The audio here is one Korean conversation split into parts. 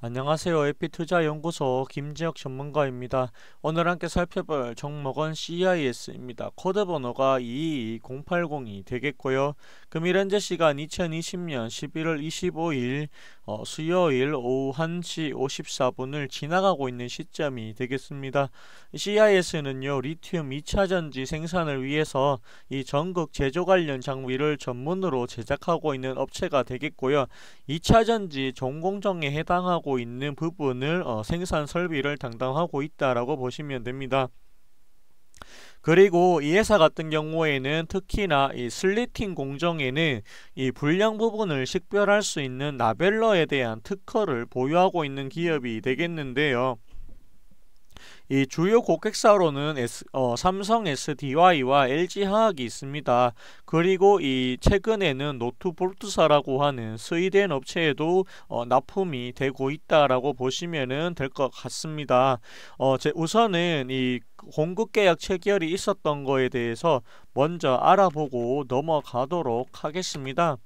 안녕하세요. 에피투자연구소 김지혁 전문가입니다. 오늘 함께 살펴볼 종목은 CIS입니다. 코드 번호가 2 2 2 0 8 0이 되겠고요. 금일 현재 시간 2020년 11월 25일 어, 수요일 오후 1시 54분을 지나가고 있는 시점이 되겠습니다. CIS는요. 리튬 2차전지 생산을 위해서 이 전국 제조 관련 장비를 전문으로 제작하고 있는 업체가 되겠고요. 2차전지 종공정에 해당하고 하고 있는 부분을 어, 생산 설비를 담당하고 있다라고 보시면 됩니다. 그리고 이 회사 같은 경우에는 특히나 이 슬리팅 공정에는 이 불량 부분을 식별할 수 있는 나벨러에 대한 특허를 보유하고 있는 기업이 되겠는데요. 이 주요 고객사로는 S, 어, 삼성 SDY와 LG 화학이 있습니다. 그리고 이 최근에는 노트볼트사라고 하는 스위덴 업체에도 어, 납품이 되고 있다라고 보시면될 것 같습니다. 어, 제 우선은 이 공급 계약 체결이 있었던 거에 대해서 먼저 알아보고 넘어가도록 하겠습니다.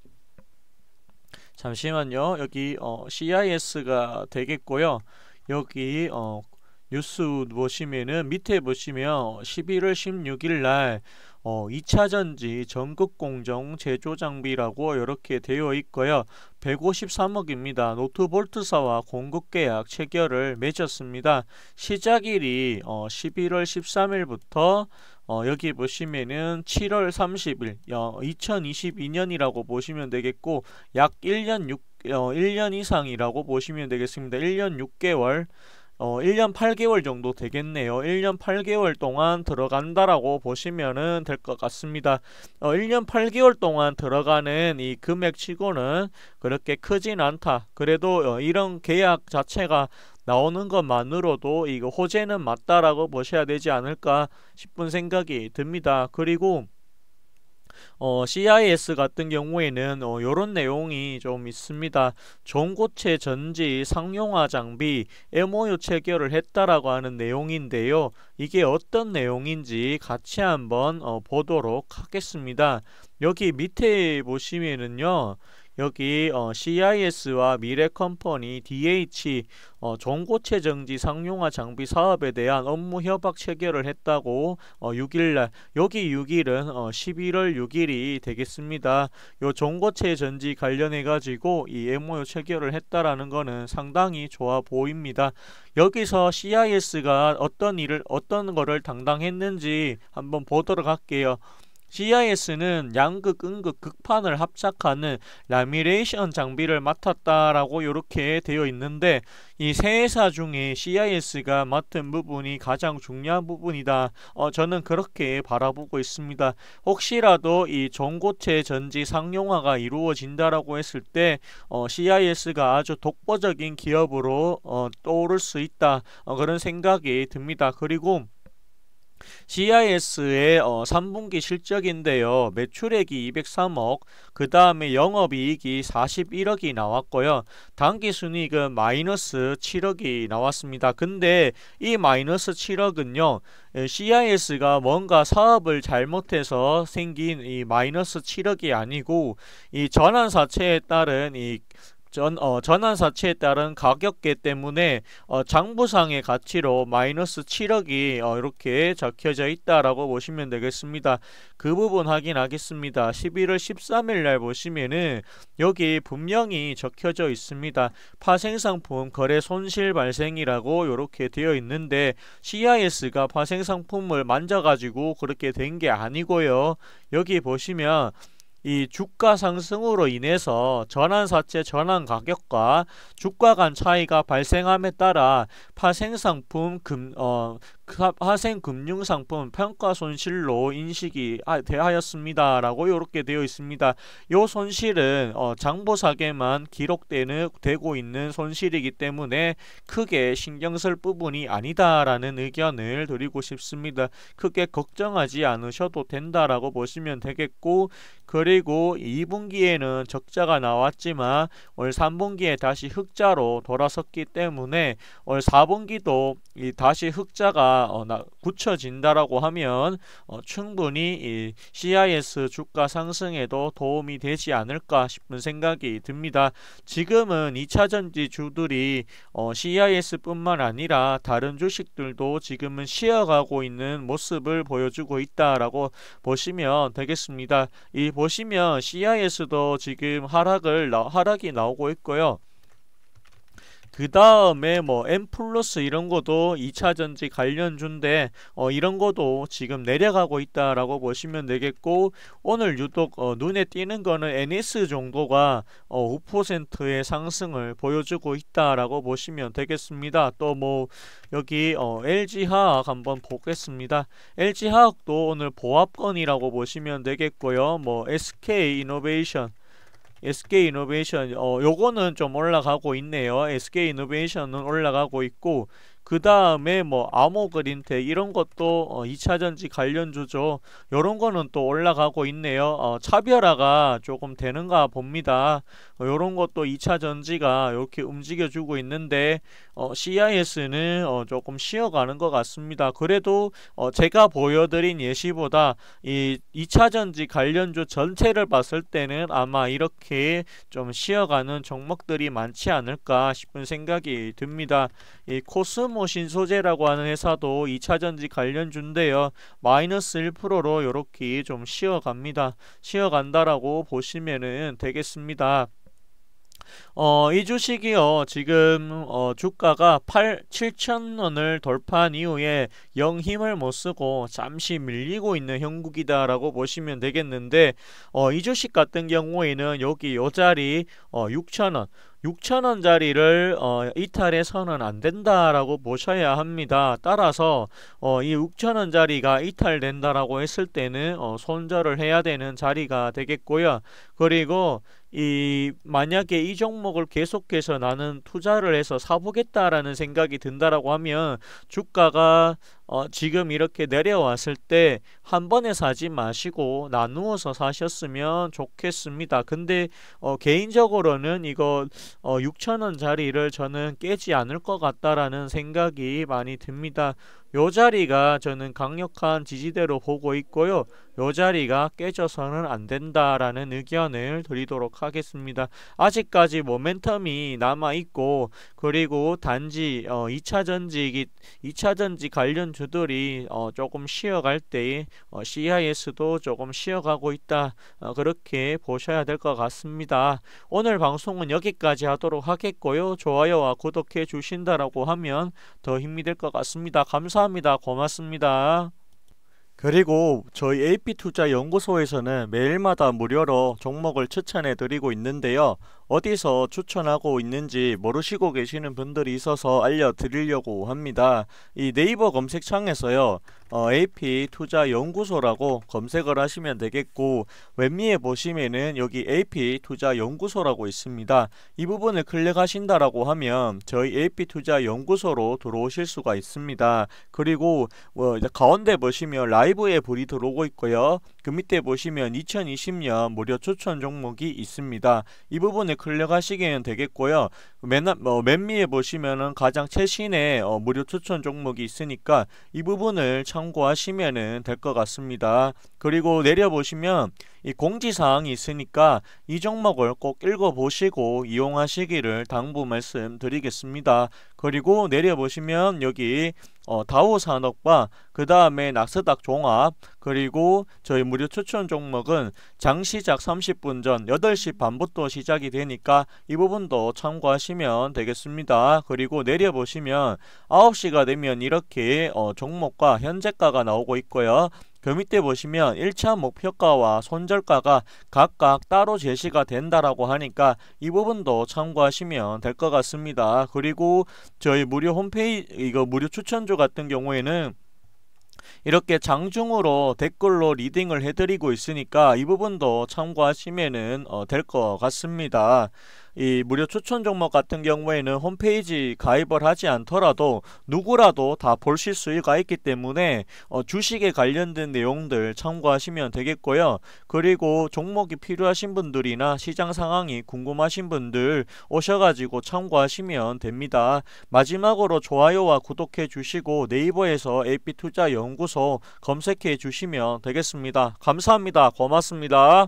잠시만요. 여기 어, CIS가 되겠고요. 여기 어, 뉴스 보시면은 밑에 보시면 11월 16일 날 어, 2차전지 전극공정 제조장비라고 이렇게 되어 있고요. 153억입니다. 노트볼트사와 공급계약 체결을 맺었습니다. 시작일이 어, 11월 13일부터 어, 여기 보시면은 7월 30일 어, 2022년이라고 보시면 되겠고 약 1년 6 어, 1년 이상이라고 보시면 되겠습니다. 1년 6개월 어, 1년 8개월 정도 되겠네요. 1년 8개월 동안 들어간다라고 보시면은 될 것 같습니다. 어, 1년 8개월 동안 들어가는 이 금액치고는 그렇게 크진 않다. 그래도 어, 이런 계약 자체가 나오는 것만으로도 이거 호재는 맞다라고 보셔야 되지 않을까 싶은 생각이 듭니다. 그리고 어, CIS 같은 경우에는 어, 이런 내용이 좀 있습니다. 전고체 전지 상용화 장비 MOU 체결을 했다라고 하는 내용인데요. 이게 어떤 내용인지 같이 한번 어, 보도록 하겠습니다. 여기 밑에 보시면은요. 여기 어, CIS와 미래컴퍼니 DH 어, 전고체 정지 상용화 장비 사업에 대한 업무 협약 체결을 했다고 어, 6일날 여기 6일은 어, 11월 6일이 되겠습니다. 요종고체 전지 관련해 가지고 이 MOU 체결을 했다라는 거는 상당히 좋아 보입니다. 여기서 CIS가 어떤 일을 어떤 거를 담당했는지 한번 보도록 할게요. CIS는 양극, 음극, 극판을 합작하는 라미레이션 장비를 맡았다라고 이렇게 되어 있는데 이 세 회사 중에 CIS가 맡은 부분이 가장 중요한 부분이다. 어, 저는 그렇게 바라보고 있습니다. 혹시라도 이 전고체 전지 상용화가 이루어진다라고 했을 때 어, CIS가 아주 독보적인 기업으로 어, 떠오를 수 있다. 어, 그런 생각이 듭니다. 그리고 CIS의 어, 3분기 실적인데요. 매출액이 203억, 그 다음에 영업이익이 41억이 나왔고요. 당기순이익은 마이너스 7억이 나왔습니다. 근데 이 마이너스 7억은요. CIS가 뭔가 사업을 잘못해서 생긴 이 마이너스 7억이 아니고 이 전환사채에 따른 이 전, 어, 전환사채에 따른 가격계 때문에 어, 장부상의 가치로 마이너스 7억이 어, 이렇게 적혀져 있다라고 보시면 되겠습니다. 그 부분 확인하겠습니다. 11월 13일 날 보시면은 여기 분명히 적혀져 있습니다. 파생상품 거래 손실 발생이라고 이렇게 되어 있는데 CIS가 파생상품을 만져가지고 그렇게 된 게 아니고요. 여기 보시면 이 주가 상승으로 인해서 전환사채 전환가격과 주가 간 차이가 발생함에 따라 파생상품 금, 어, 파생금융상품 평가손실로 인식이 되하였습니다. 라고 이렇게 되어 있습니다. 요 손실은 어, 장보사계만 기록되고 있는 손실이기 때문에 크게 신경 쓸 부분이 아니다라는 의견을 드리고 싶습니다. 크게 걱정하지 않으셔도 된다라고 보시면 되겠고 그리 고 그리고 2분기에는 적자가 나왔지만 올 3분기에 다시 흑자로 돌아섰기 때문에 올 4분기도 이 다시 흑자가 어, 나, 굳혀진다라고 하면 어, 충분히 이 CIS 주가 상승에도 도움이 되지 않을까 싶은 생각이 듭니다. 지금은 2차전지 주들이 어, CIS뿐만 아니라 다른 주식들도 지금은 쉬어가고 있는 모습을 보여주고 있다라고 보시면 되겠습니다. 이 보시면 CIS도 지금 하락을 하락이 나오고 있고요. 그 다음에 뭐 M 플러스 이런 것도 2차전지 관련주인데 어, 이런 것도 지금 내려가고 있다라고 보시면 되겠고 오늘 유독 어, 눈에 띄는 거는 NS 정도가 어, 5%의 상승을 보여주고 있다라고 보시면 되겠습니다. 또 뭐 여기 어, LG 화학 한번 보겠습니다. LG 화학도 오늘 보합권이라고 보시면 되겠고요. 뭐 SK 이노베이션 SK 이노베이션 어 요거는 좀 올라가고 있네요. SK 이노베이션은 올라가고 있고 그 다음에 뭐 암호 그린테 이런 것도 어 2차전지 관련 주죠 요런 거는 또 올라가고 있네요 어 차별화가 조금 되는가 봅니다 어, 요런 것도 2차전지가 이렇게 움직여주고 있는데 어 CIS는 어, 조금 쉬어가는 것 같습니다 그래도 어, 제가 보여드린 예시보다 이 2차전지 관련주 전체를 봤을 때는 아마 이렇게 좀 쉬어가는 종목들이 많지 않을까 싶은 생각이 듭니다 이 코스모 헬머신 소재라고 하는 회사도 2차전지 관련주인데요. 마이너스 1%로 이렇게 좀 쉬어갑니다. 쉬어간다라고 보시면 되겠습니다. 어, 이 주식이요. 지금 어, 주가가 8, 7 0원을 돌파한 이후에 영 힘을 못 쓰고 잠시 밀리고 있는 형국이다라고 보시면 되겠는데 어, 이 주식 같은 경우에는 여기 요 자리 어, 6천원 6천원짜리를 어, 이탈해 서는 안된다라고 보셔야 합니다. 따라서 어, 이 6천원짜리가 이탈된다라고 했을 때는 어, 손절을 해야 되는 자리가 되겠고요. 그리고 이 만약에 이 종목을 계속해서 나는 투자를 해서 사보겠다라는 생각이 든다라고 하면 주가가 어, 지금 이렇게 내려왔을 때 한 번에 사지 마시고 나누어서 사셨으면 좋겠습니다. 근데 어, 개인적으로는 이거 어, 6천원짜리를 저는 깨지 않을 것 같다라는 생각이 많이 듭니다. 요 자리가 저는 강력한 지지대로 보고 있고요. 요 자리가 깨져서는 안 된다라는 의견을 드리도록 하겠습니다. 아직까지 모멘텀이 남아 있고 그리고 단지 어 2차 전지기 2차 전지 관련 주들이 어 조금 쉬어갈 때에 어 CIS도 조금 쉬어가고 있다. 어, 그렇게 보셔야 될 것 같습니다. 오늘 방송은 여기까지 하도록 하겠고요. 좋아요와 구독해 주신다라고 하면 더 힘이 될 것 같습니다. 감사합니다. 감사합니다. 고맙습니다. 그리고 저희 AP투자연구소에서는 매일마다 무료로 종목을 추천해 드리고 있는데요. 어디서 추천하고 있는지 모르시고 계시는 분들이 있어서 알려드리려고 합니다. 이 네이버 검색창에서요. 어, AP 투자 연구소라고 검색을 하시면 되겠고 웹미에 보시면은 여기 AP 투자 연구소라고 있습니다. 이 부분을 클릭하신다라고 하면 저희 AP 투자 연구소로 들어오실 수가 있습니다. 그리고 어, 가운데 보시면 라이브의 불이 들어오고 있고요. 그 밑에 보시면 2020년 무료 추천 종목이 있습니다. 이 부분을 클릭하시면 되겠고요. 맨, 어, 맨 위에 보시면은 가장 최신의 어, 무료 추천 종목이 있으니까 이 부분을 참고하시면 될 것 같습니다. 그리고 내려보시면 이 공지사항이 있으니까 이 종목을 꼭 읽어보시고 이용하시기를 당부 말씀드리겠습니다. 그리고 내려보시면 여기 어, 다우 산업과 그 다음에 낙스닥 종합 그리고 저희 무료 추천 종목은 장 시작 30분 전 8시 반부터 시작이 되니까 이 부분도 참고하시면 되겠습니다. 그리고 내려보시면 9시가 되면 이렇게 어, 종목과 현재가가 나오고 있고요. 그 밑에 보시면 1차 목표가와 손절가가 각각 따로 제시가 된다라고 하니까 이 부분도 참고하시면 될 것 같습니다. 그리고 저희 무료 홈페이지 이거 무료 추천주 같은 경우에는 이렇게 장중으로 댓글로 리딩을 해드리고 있으니까 이 부분도 참고하시면 어, 될것 같습니다. 이 무료 추천 종목 같은 경우에는 홈페이지 가입을 하지 않더라도 누구라도 다 보실 수가 있기 때문에 어, 주식에 관련된 내용들 참고하시면 되겠고요. 그리고 종목이 필요하신 분들이나 시장 상황이 궁금하신 분들 오셔가지고 참고하시면 됩니다. 마지막으로 좋아요와 구독해 주시고 네이버에서 AP투자연구소 검색해 주시면 되겠습니다. 감사합니다. 고맙습니다.